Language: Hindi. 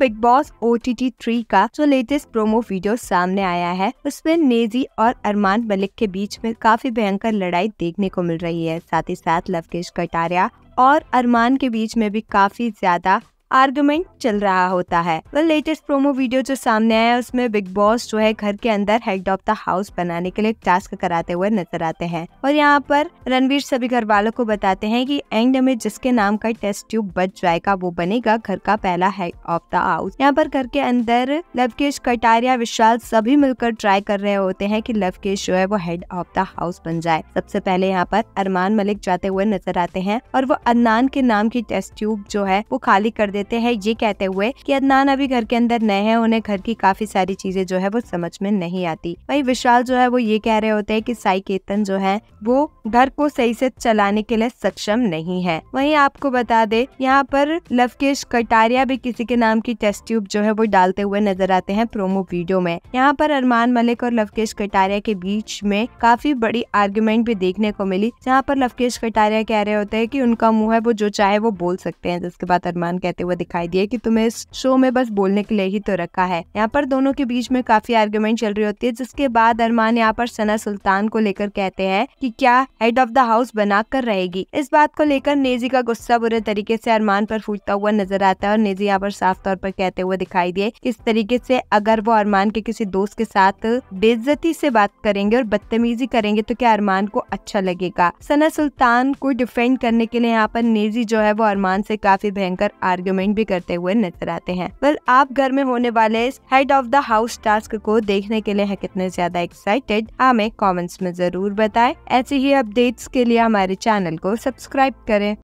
big Boss O T T three का जो लेटेस्ट प्रोमो वीडियो सामने आया है उसमें नेजी और अरमान मलिक के बीच में काफी भयंकर लड़ाई देखने को मिल रही है साथ ही साथ लवकेश कटारिया और अरमान के बीच में भी काफी ज्यादा आर्गुमेंट चल रहा होता है वह लेटेस्ट प्रोमो वीडियो जो सामने आया उसमें बिग बॉस जो है घर के अंदर हेड ऑफ द हाउस बनाने के लिए टास्क कराते हुए नजर आते हैं और यहाँ पर रणवीर सभी घर वालों को बताते हैं कि एंड में जिसके नाम का टेस्ट ट्यूब बच जाएगा वो बनेगा घर का पहला हेड ऑफ द हाउस यहाँ पर घर के अंदर लवकेश कटारिया विशाल सभी मिलकर ट्राई कर रहे होते हैं की लवकेश जो है वो हेड ऑफ द हाउस बन जाए सबसे पहले यहाँ पर अरमान मलिक जाते हुए नजर आते हैं और वो अदनान के नाम की टेस्ट ट्यूब जो है वो खाली कर दे देते हैं ये कहते हुए कि अदनान अभी घर के अंदर नए हैं उन्हें घर की काफी सारी चीजें जो है वो समझ में नहीं आती वही विशाल जो है वो ये कह रहे होते हैं कि साई केतन जो है वो घर को सही से चलाने के लिए सक्षम नहीं है वही आपको बता दे यहाँ पर लवकेश कटारिया भी किसी के नाम की टेस्ट ट्यूब जो है वो डालते हुए नजर आते हैं प्रोमो वीडियो में यहाँ पर अरमान मलिक और लवकेश कटारिया के बीच में काफी बड़ी आर्ग्यूमेंट भी देखने को मिली जहाँ पर लवकेश कटारिया कह रहे होते हैं की उनका मुंह है वो जो चाहे वो बोल सकते हैं जिसके बाद अरमान कहते हुए हुआ दिखाई दिया कि तुम्हें इस शो में बस बोलने के लिए ही तो रखा है यहाँ पर दोनों के बीच में काफी आर्ग्यूमेंट चल रही होती है जिसके बाद अरमान यहाँ पर सना सुल्तान को लेकर कहते हैं कि क्या हेड ऑफ द हाउस बना कर रहेगी इस बात को लेकर नेजी का गुस्सा बुरे तरीके से अरमान पर फूटता हुआ नजर आता है और नेजी यहाँ पर साफ तौर पर कहते हुए दिखाई दिए इस तरीके से अगर वो अरमान के किसी दोस्त के साथ बेइज्जती से बात करेंगे और बदतमीजी करेंगे तो क्या अरमान को अच्छा लगेगा सना सुल्तान को डिफेंड करने के लिए यहाँ पर नेजी जो है वो अरमान से काफी भयंकर आर्ग्यू रिकमेंड भी करते हुए नजर आते हैं वेल आप घर में होने वाले इस head of the house task को देखने के लिए है कितने ज्यादा एक्साइटेड हमें कॉमेंट्स में जरूर बताए ऐसे ही अपडेट्स के लिए हमारे चैनल को सब्सक्राइब करें